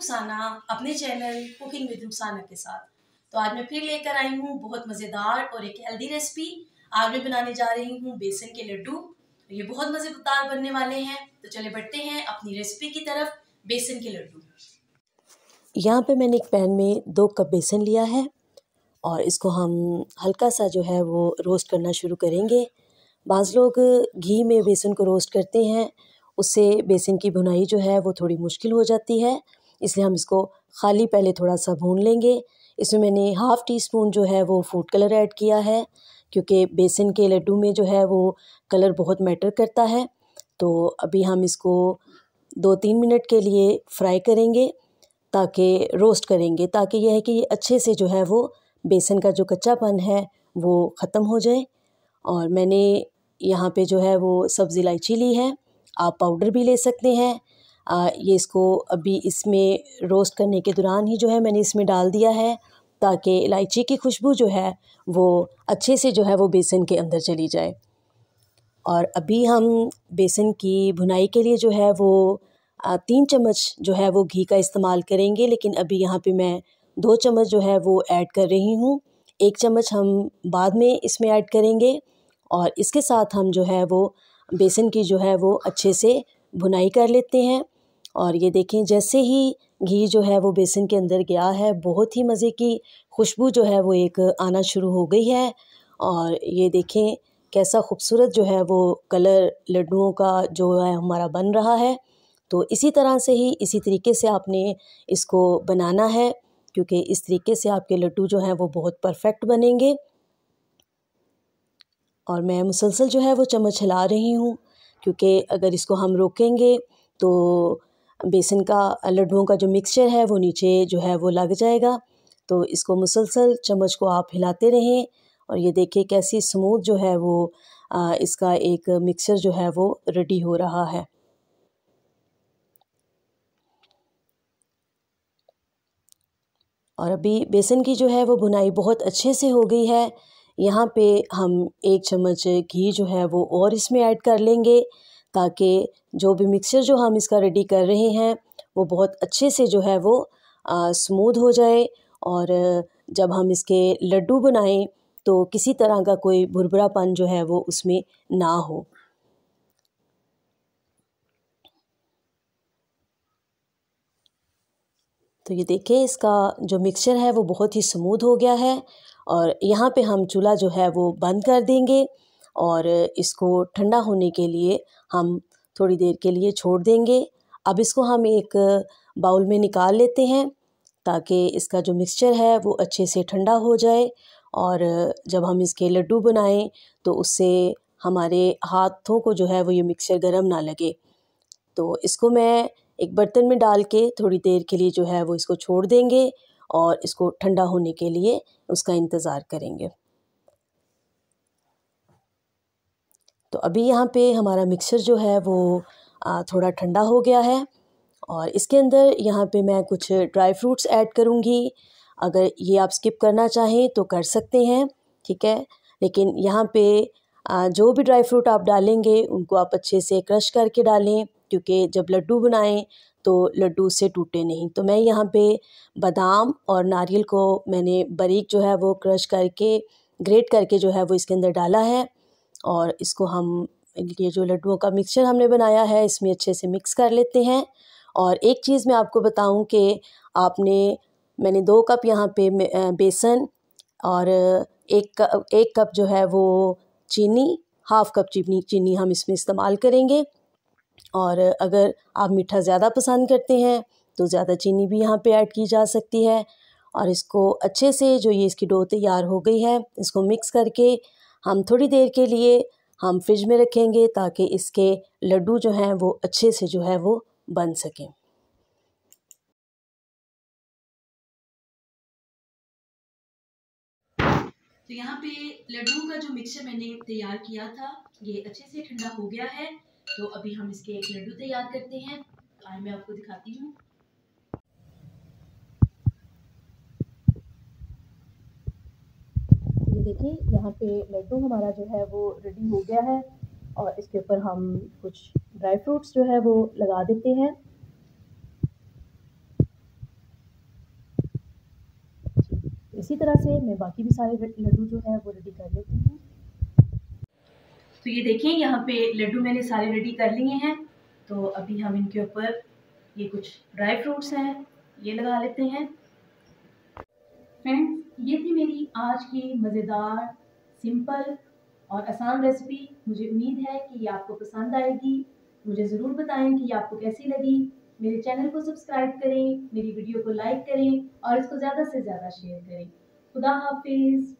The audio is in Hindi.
रुखसाना अपने चैनल कुकिंग विद रुखसाना के साथ तो आज मैं फिर लेकर आई हूँ बहुत मज़ेदार और एक हेल्दी रेसिपी आज मैं बनाने जा रही हूँ बेसन के लड्डू ये बहुत मज़ेदार बनने वाले हैं तो चले बढ़ते हैं अपनी रेसिपी की तरफ बेसन के लड्डू यहाँ पे मैंने एक पैन में दो कप बेसन लिया है और इसको हम हल्का सा जो है वो रोस्ट करना शुरू करेंगे बाज़ लोग घी में बेसन को रोस्ट करते हैं उससे बेसन की भुनाई जो है वो थोड़ी मुश्किल हो जाती है इसलिए हम इसको खाली पहले थोड़ा सा भून लेंगे इसमें मैंने हाफ़ टी स्पून जो है वो फूड कलर ऐड किया है क्योंकि बेसन के लड्डू में जो है वो कलर बहुत मैटर करता है तो अभी हम इसको दो तीन मिनट के लिए फ्राई करेंगे ताकि रोस्ट करेंगे ताकि यह है कि ये अच्छे से जो है वो बेसन का जो कच्चापन है वो ख़त्म हो जाए और मैंने यहाँ पे जो है वो सब्ज़ी इलायची ली है आप पाउडर भी ले सकते हैं ये इसको अभी इसमें रोस्ट करने के दौरान ही जो है मैंने इसमें डाल दिया है ताकि इलायची की खुशबू जो है वो अच्छे से जो है वो बेसन के अंदर चली जाए और अभी हम बेसन की भुनाई के लिए जो है वो तीन चम्मच जो है वो घी का इस्तेमाल करेंगे लेकिन अभी यहाँ पे मैं दो चम्मच जो है वो ऐड कर रही हूँ एक चम्मच हम बाद में इसमें ऐड करेंगे और इसके साथ हम जो है वो बेसन की जो है वो अच्छे से भुनाई कर लेते हैं और ये देखें जैसे ही घी जो है वो बेसन के अंदर गया है बहुत ही मज़े की खुशबू जो है वो एक आना शुरू हो गई है और ये देखें कैसा खूबसूरत जो है वो कलर लड्डुओं का जो है हमारा बन रहा है तो इसी तरह से ही इसी तरीके से आपने इसको बनाना है क्योंकि इस तरीके से आपके लड्डू जो हैं वो बहुत परफेक्ट बनेंगे और मैं मुसलसल जो है वो चम्मच हिला रही हूँ क्योंकि अगर इसको हम रोकेंगे तो बेसन का लड्डुओं का जो मिक्सचर है वो नीचे जो है वो लग जाएगा तो इसको मुसलसल चम्मच को आप हिलाते रहें और ये देखिए कैसी स्मूथ जो है वो आ, इसका एक मिक्सर जो है वो रेडी हो रहा है और अभी बेसन की जो है वो बुनाई बहुत अच्छे से हो गई है यहाँ पे हम एक चम्मच घी जो है वो और इसमें ऐड कर लेंगे ताकि जो भी मिक्सचर जो हम इसका रेडी कर रहे हैं वो बहुत अच्छे से जो है वो स्मूद हो जाए और जब हम इसके लड्डू बनाएं तो किसी तरह का कोई भुरभुरापन जो है वो उसमें ना हो तो ये देखिए इसका जो मिक्सचर है वो बहुत ही स्मूथ हो गया है और यहाँ पे हम चूल्हा जो है वो बंद कर देंगे और इसको ठंडा होने के लिए हम थोड़ी देर के लिए छोड़ देंगे अब इसको हम एक बाउल में निकाल लेते हैं ताकि इसका जो मिक्सचर है वो अच्छे से ठंडा हो जाए और जब हम इसके लड्डू बनाएं तो उससे हमारे हाथों को जो है वो ये मिक्सचर गर्म ना लगे तो इसको मैं एक बर्तन में डाल के थोड़ी देर के लिए जो है वो इसको छोड़ देंगे और इसको ठंडा होने के लिए उसका इंतज़ार करेंगे तो अभी यहाँ पे हमारा मिक्सर जो है वो थोड़ा ठंडा हो गया है और इसके अंदर यहाँ पे मैं कुछ ड्राई फ्रूट्स ऐड करूँगी अगर ये आप स्किप करना चाहें तो कर सकते हैं ठीक है लेकिन यहाँ पे जो भी ड्राई फ्रूट आप डालेंगे उनको आप अच्छे से क्रश करके डालें क्योंकि जब लड्डू बनाएं तो लड्डू से टूटे नहीं तो मैं यहाँ पे बादाम और नारियल को मैंने बारीक जो है वो क्रश करके ग्रेट करके जो है वो इसके अंदर डाला है और इसको हम ये जो लड्डुओं का मिक्सचर हमने बनाया है इसमें अच्छे से मिक्स कर लेते हैं और एक चीज़ मैं आपको बताऊं कि आपने मैंने दो कप यहाँ पे बेसन और एक कप एक कप जो है वो चीनी हाफ़ कप चीनी चीनी हम इसमें इस्तेमाल करेंगे और अगर आप मीठा ज़्यादा पसंद करते हैं तो ज़्यादा चीनी भी यहाँ पे ऐड की जा सकती है और इसको अच्छे से जो ये इसकी डो तैयार हो गई है इसको मिक्स करके हम थोड़ी देर के लिए हम फ्रिज में रखेंगे ताकि इसके लड्डू जो हैं वो अच्छे से जो है वो बन सकें तो यहाँ पे लड्डू का जो मिक्सचर मैंने तैयार किया था ये अच्छे से ठंडा हो गया है तो अभी हम इसके एक लड्डू तैयार करते हैं आज मैं आपको दिखाती हूँ ये देखें यहाँ पे लड्डू हमारा जो है वो रेडी हो गया है और इसके ऊपर हम कुछ ड्राई फ्रूट्स जो है वो लगा देते हैं इसी तरह से मैं बाकी भी सारे लड्डू जो है वो रेडी कर लेती हूँ तो ये देखें यहाँ पे लड्डू मैंने सारे रेडी कर लिए हैं तो अभी हम इनके ऊपर ये कुछ ड्राई फ्रूट्स हैं ये लगा लेते हैं फ्रेंड्स ये थी मेरी आज की मज़ेदार सिंपल और आसान रेसिपी मुझे उम्मीद है कि ये आपको पसंद आएगी मुझे ज़रूर बताएं कि ये आपको कैसी लगी मेरे चैनल को सब्सक्राइब करें मेरी वीडियो को लाइक करें और इसको ज़्यादा से ज़्यादा शेयर करें खुदा हाफिज़